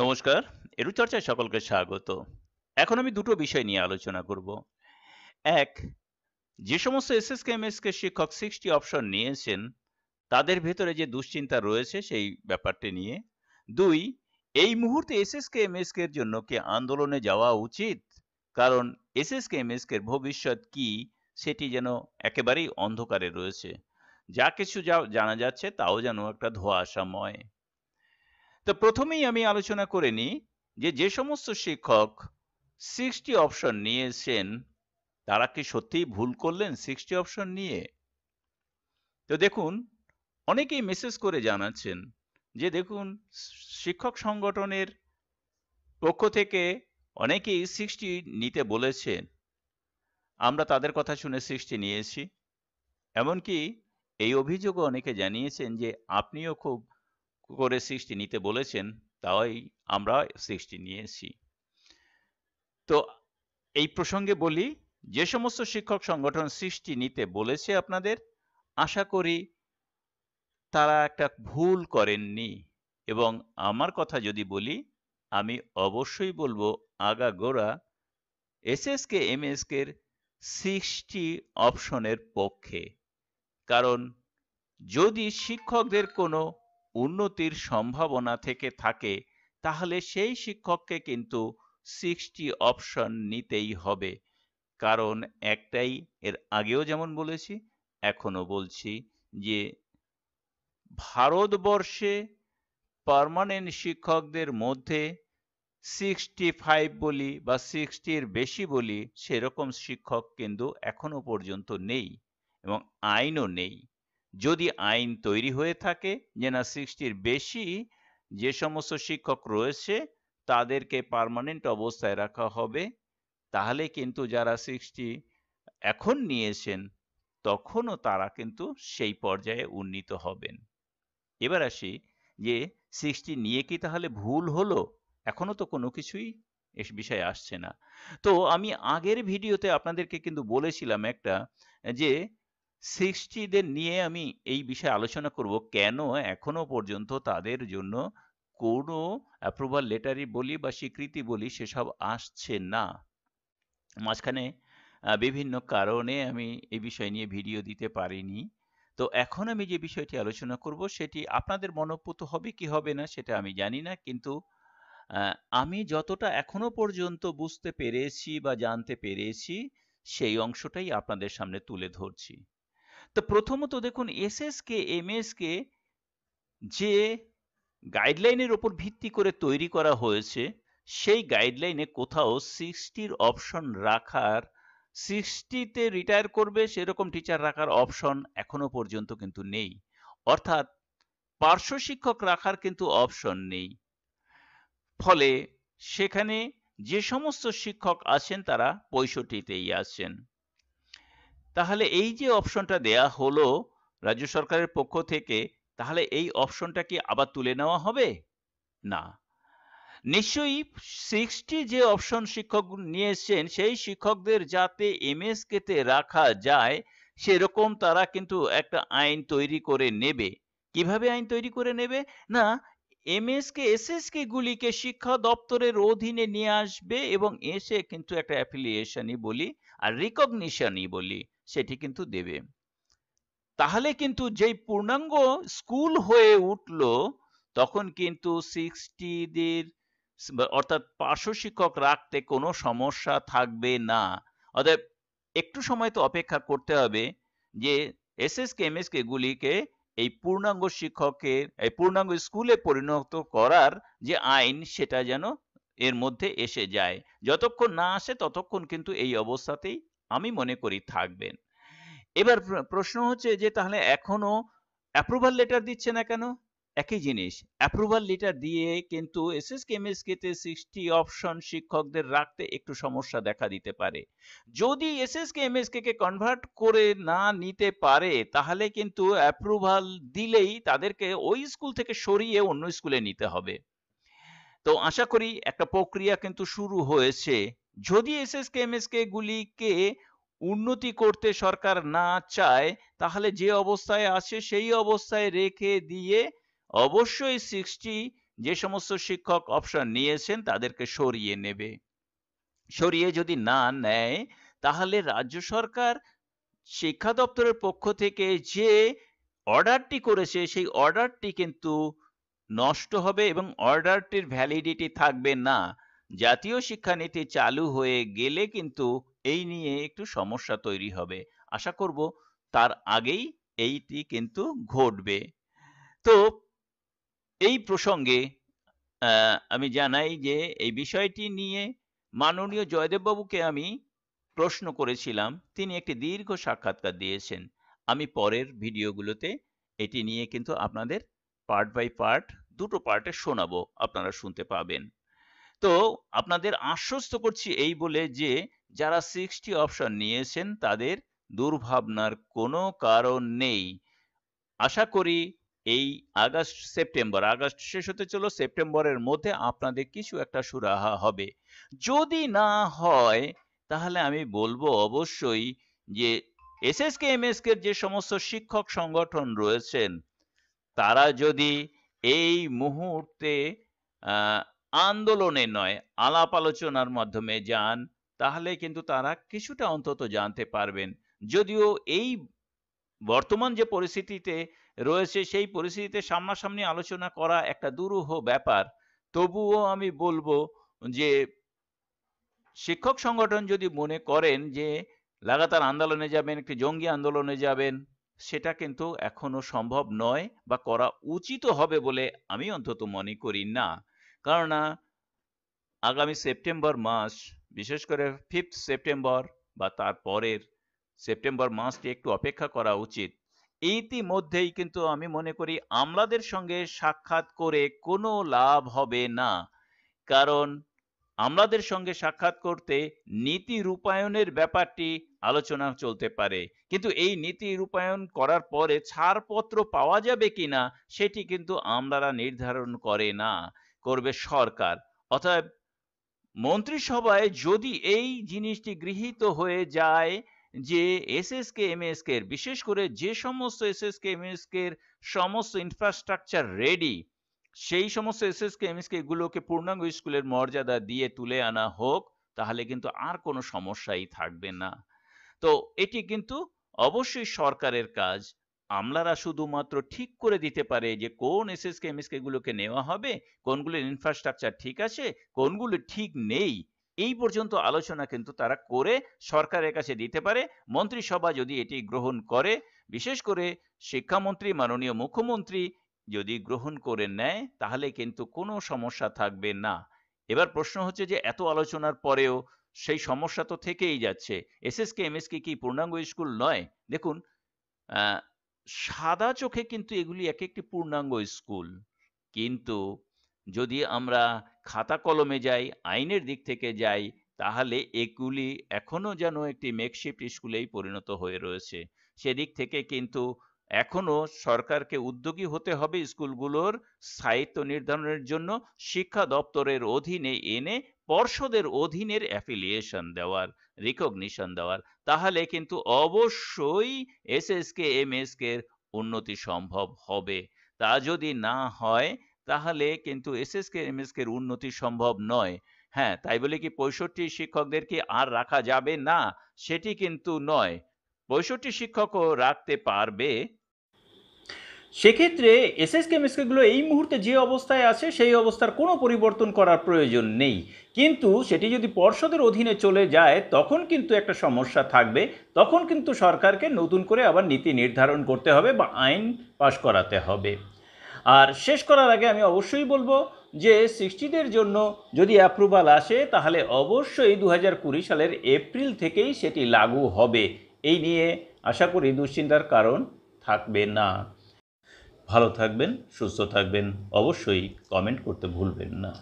নমস্কার চর্চায় সকলকে স্বাগত এখন আমি দুটো বিষয় নিয়ে আলোচনা করব এক যে সমস্ত এসএস কে শিক্ষক সিক্সটি অপশন নিয়েছেন তাদের ভেতরে যে দুশ্চিন্তা রয়েছে সেই ব্যাপারটি নিয়ে দুই এই মুহূর্তে এস কে এর জন্য কি আন্দোলনে যাওয়া উচিত কারণ এস কে এর ভবিষ্যৎ কি সেটি যেন একেবারেই অন্ধকারে রয়েছে যা কিছু যা জানা যাচ্ছে তাও যেন একটা ধোঁয়াশাময় তো প্রথমেই আমি আলোচনা করে নিই যে যে সমস্ত শিক্ষক সিক্সটি অপশন নিয়েছেন তারা কি সত্যিই ভুল করলেন সিক্সটি অপশন নিয়ে তো দেখুন অনেকেই মেসেজ করে জানাচ্ছেন যে দেখুন শিক্ষক সংগঠনের পক্ষ থেকে অনেকেই সিক্সটি নিতে বলেছেন আমরা তাদের কথা শুনে সৃষ্টি নিয়েছি এমনকি এই অভিযোগও অনেকে জানিয়েছেন যে আপনিও খুব করে সৃষ্টি নিতে বলেছেন তাই আমরা সৃষ্টি নিয়েছি তো এই প্রসঙ্গে বলি যে সমস্ত শিক্ষক সংগঠন সৃষ্টি নিতে বলেছে আপনাদের আশা করি তারা একটা ভুল করেননি এবং আমার কথা যদি বলি আমি অবশ্যই বলবো এম এসএসকে কে সৃষ্টি অপশনের পক্ষে কারণ যদি শিক্ষকদের কোনো উন্নতির সম্ভাবনা থেকে থাকে তাহলে সেই শিক্ষককে কিন্তু সিক্সটি অপশন নিতেই হবে কারণ একটাই এর আগেও যেমন বলেছি এখনো বলছি যে ভারতবর্ষে পারমানেন্ট শিক্ষকদের মধ্যে সিক্সটি ফাইভ বলি বা সিক্সটির বেশি বলি সেরকম শিক্ষক কিন্তু এখনও পর্যন্ত নেই এবং আইনও নেই যদি আইন তৈরি হয়ে থাকে যে না সিক্সটির বেশি যে সমস্ত শিক্ষক রয়েছে তাদেরকে পারমানেন্ট অবস্থায় রাখা হবে তাহলে কিন্তু যারা সিক্সটি এখন নিয়েছেন তখনও তারা কিন্তু সেই পর্যায়ে উন্নীত হবেন এবার আসি যে সিক্সটি নিয়ে কি তাহলে ভুল হলো এখনও তো কোনো কিছুই এস বিষয়ে আসছে না তো আমি আগের ভিডিওতে আপনাদেরকে কিন্তু বলেছিলাম একটা যে সিক্সটিদের নিয়ে আমি এই বিষয়ে আলোচনা করব কেন এখনো পর্যন্ত তাদের জন্য কোনো অ্যাপ্রুভাল লেটারই বলি বা স্বীকৃতি বলি সেসব আসছে না মাঝখানে বিভিন্ন কারণে আমি এই বিষয় নিয়ে ভিডিও দিতে পারিনি তো এখন আমি যে বিষয়টি আলোচনা করব সেটি আপনাদের মনোপুত হবে কি হবে না সেটা আমি জানি না কিন্তু আমি যতটা এখনো পর্যন্ত বুঝতে পেরেছি বা জানতে পেরেছি সেই অংশটাই আপনাদের সামনে তুলে ধরছি তো প্রথমত দেখুন এসএসকে এমএসকে যে গাইডলাইনের ওপর ভিত্তি করে তৈরি করা হয়েছে সেই গাইডলাইনে কোথাও সিক্সটির অপশন রাখার সিক্সটিতে রিটায়ার করবে সেরকম টিচার রাখার অপশন এখনো পর্যন্ত কিন্তু নেই অর্থাৎ পার্শ্ব শিক্ষক রাখার কিন্তু অপশন নেই ফলে সেখানে যে সমস্ত শিক্ষক আছেন তারা পঁয়ষট্টিতেই আছেন তাহলে এই যে অপশনটা দেয়া হলো রাজ্য সরকারের পক্ষ থেকে তাহলে এই অপশনটা কি আবার তুলে নেওয়া হবে না নিশ্চয়ই সিক্সটি যে অপশন শিক্ষক নিয়েছেন সেই শিক্ষকদের যাতে এম এস কেতে রাখা যায় সেরকম তারা কিন্তু একটা আইন তৈরি করে নেবে কিভাবে আইন তৈরি করে নেবে না M S S K S K গুলিকে শিক্ষা দপ্তরের অধীনে নিয়ে আসবে এবং এসে কিন্তু একটা অ্যাফিলিয়েশনই বলি আর রিকগনিশনই বলি সেটি কিন্তু দেবে তাহলে কিন্তু যেই পূর্ণাঙ্গ স্কুল হয়ে উঠল তখন কিন্তু সিক্সটিদের অর্থাৎ পার্শ্ব শিক্ষক রাখতে কোনো সমস্যা থাকবে না অতএব একটু সময় তো অপেক্ষা করতে হবে যে S S K M S K গুলিকে এই পূর্ণাঙ্গ শিক্ষকের এই পূর্ণাঙ্গ স্কুলে পরিণত করার যে আইন সেটা যেন এর মধ্যে এসে যায় যতক্ষণ না আসে ততক্ষণ কিন্তু এই অবস্থাতেই আমি মনে করি থাকবেন এবার প্রশ্ন হচ্ছে যে তাহলে এখনো অ্যাপ্রুভাল লেটার দিচ্ছে না কেন একই জিনিস অ্যাপ্রুভাল লেটার দিয়ে কিন্তু এসএস কেমিস্ট্রিতে সিক্সটি অপশন শিক্ষকদের রাখতে একটু সমস্যা দেখা দিতে পারে যদি এসএস কেমিস্ট্রি কে কনভার্ট করে না নিতে পারে তাহলে কিন্তু অ্যাপ্রুভাল দিলেই তাদেরকে ওই স্কুল থেকে সরিয়ে অন্য স্কুলে নিতে হবে তো আশা করি একটা প্রক্রিয়া কিন্তু শুরু হয়েছে যদি এসএসকে কে গুলিকে উন্নতি করতে সরকার না চায় তাহলে যে অবস্থায় আছে সেই অবস্থায় রেখে দিয়ে অবশ্যই সিক্সটি যে সমস্ত শিক্ষক অপশন নিয়েছেন তাদেরকে সরিয়ে নেবে সরিয়ে যদি না নেয় তাহলে রাজ্য সরকার শিক্ষা দপ্তরের পক্ষ থেকে যে অর্ডারটি করেছে সেই অর্ডারটি কিন্তু নষ্ট হবে এবং অর্ডারটির ভ্যালিডিটি থাকবে না জাতীয় শিক্ষানীতি চালু হয়ে গেলে কিন্তু এই নিয়ে একটু সমস্যা তৈরি হবে আশা করব তার আগেই এইটি কিন্তু ঘটবে তো এই প্রসঙ্গে আমি জানাই যে এই বিষয়টি নিয়ে মাননীয় জয়দেববাবুকে আমি প্রশ্ন করেছিলাম তিনি একটি দীর্ঘ সাক্ষাৎকার দিয়েছেন আমি পরের ভিডিওগুলোতে এটি নিয়ে কিন্তু আপনাদের পার্ট বাই পার্ট দুটো পার্টে শোনাবো আপনারা শুনতে পাবেন তো আপনাদের আশ্বস্ত করছি এই বলে যে যারা সিক্সটি অপশন নিয়েছেন তাদের দুর্ভাবনার কোনো কারণ নেই আশা করি এই আগস্ট সেপ্টেম্বর আগস্ট শেষ হতে চলো সেপ্টেম্বরের মধ্যে আপনাদের কিছু একটা সুরাহা হবে যদি না হয় তাহলে আমি বলবো অবশ্যই যে S S K M S K যে সমস্ত শিক্ষক সংগঠন রয়েছেন তারা যদি এই মুহূর্তে আন্দোলনে নয় আলাপ আলোচনার মাধ্যমে যান তাহলে কিন্তু তারা কিছুটা অন্তত জানতে পারবেন যদিও এই বর্তমান যে পরিস্থিতিতে রয়েছে সেই পরিস্থিতিতে সামনাসামনি আলোচনা করা একটা দুরূহ ব্যাপার তবুও আমি বলবো যে শিক্ষক সংগঠন যদি মনে করেন যে লাগাতার আন্দোলনে যাবেন একটি জঙ্গি আন্দোলনে যাবেন সেটা কিন্তু এখনও সম্ভব নয় বা করা উচিত হবে বলে আমি অন্তত মনে করি না কেননা আগামী সেপ্টেম্বর মাস বিশেষ করে ফিফথ সেপ্টেম্বর বা তার পরের সেপ্টেম্বর মাসটি একটু অপেক্ষা করা উচিত ইতিমধ্যেই কিন্তু আমি মনে করি আমলাদের সঙ্গে সাক্ষাৎ করে কোনো লাভ হবে না কারণ আমাদের সঙ্গে সাক্ষাৎ করতে নীতি রূপায়ণের ব্যাপারটি আলোচনা চলতে পারে কিন্তু এই নীতি রূপায়ণ করার পরে ছাড়পত্র পাওয়া যাবে কিনা সেটি কিন্তু আমলারা নির্ধারণ করে না করবে সরকার অর্থাৎ মন্ত্রিসভায় যদি এই জিনিসটি গৃহীত হয়ে যায় যে S S K M S K বিশেষ করে যে সমস্ত এস এস কে এমএসকে সমস্ত ইনফ্রাস্ট্রাকচার রেডি সেই সমস্ত S S K S K এগুলোকে পূর্ণাঙ্গ স্কুলের মর্যাদা দিয়ে তুলে আনা হোক তাহলে কিন্তু আর কোনো সমস্যাই থাকবে না তো এটি কিন্তু অবশ্যই সরকারের কাজ আমলারা শুধুমাত্র ঠিক করে দিতে পারে যে কোন এস এস এস কে গুলোকে নেওয়া হবে কোনগুলির ইনফ্রাস্ট্রাকচার ঠিক আছে কোনগুলো ঠিক নেই এই পর্যন্ত আলোচনা কিন্তু তারা করে সরকারের কাছে দিতে পারে মন্ত্রিসভা যদি এটি গ্রহণ করে বিশেষ করে শিক্ষামন্ত্রী মাননীয় মুখ্যমন্ত্রী যদি গ্রহণ করে নেয় তাহলে কিন্তু কোনো সমস্যা থাকবে না এবার প্রশ্ন হচ্ছে যে এত আলোচনার পরেও সেই সমস্যা তো থেকেই যাচ্ছে এসএসকে এমএসকে কি পূর্ণাঙ্গ স্কুল নয় দেখুন সাদা চোখে কিন্তু এগুলি এক একটি পূর্ণাঙ্গ স্কুল কিন্তু যদি আমরা খাতা কলমে যাই আইনের দিক থেকে যাই তাহলে এগুলি এখনও যেন একটি মেকশিফ্ট স্কুলেই পরিণত হয়ে রয়েছে সেদিক থেকে কিন্তু এখনো সরকারকে উদ্যোগী হতে হবে স্কুলগুলোর স্থায়িত্ব নির্ধারণের জন্য শিক্ষা দপ্তরের অধীনে এনে পর্ষদের অধীনের অ্যাফিলিয়েশন দেওয়ার রিকগনিশন দেওয়ার তাহলে কিন্তু অবশ্যই এসএসকে এমএসকে উন্নতি সম্ভব হবে তা যদি না হয় তাহলে কিন্তু এসএসকে এমএসকে উন্নতি সম্ভব নয় হ্যাঁ তাই বলে কি পঁয়ষট্টি শিক্ষকদেরকে আর রাখা যাবে না সেটি কিন্তু নয় পঁয়ষট্টি শিক্ষকও রাখতে পারবে সেক্ষেত্রে এসএসকে কেমিস্ট্রিগুলো এই মুহূর্তে যে অবস্থায় আছে সেই অবস্থার কোনো পরিবর্তন করার প্রয়োজন নেই কিন্তু সেটি যদি পর্ষদের অধীনে চলে যায় তখন কিন্তু একটা সমস্যা থাকবে তখন কিন্তু সরকারকে নতুন করে আবার নীতি নির্ধারণ করতে হবে বা আইন পাশ করাতে হবে আর শেষ করার আগে আমি অবশ্যই বলবো যে সিক্সটিদের জন্য যদি অ্যাপ্রুভাল আসে তাহলে অবশ্যই দু কুড়ি সালের এপ্রিল থেকেই সেটি লাগু হবে এই নিয়ে আশা করি দুশ্চিন্তার কারণ থাকবে না ভালো থাকবেন সুস্থ থাকবেন অবশ্যই কমেন্ট করতে ভুলবেন না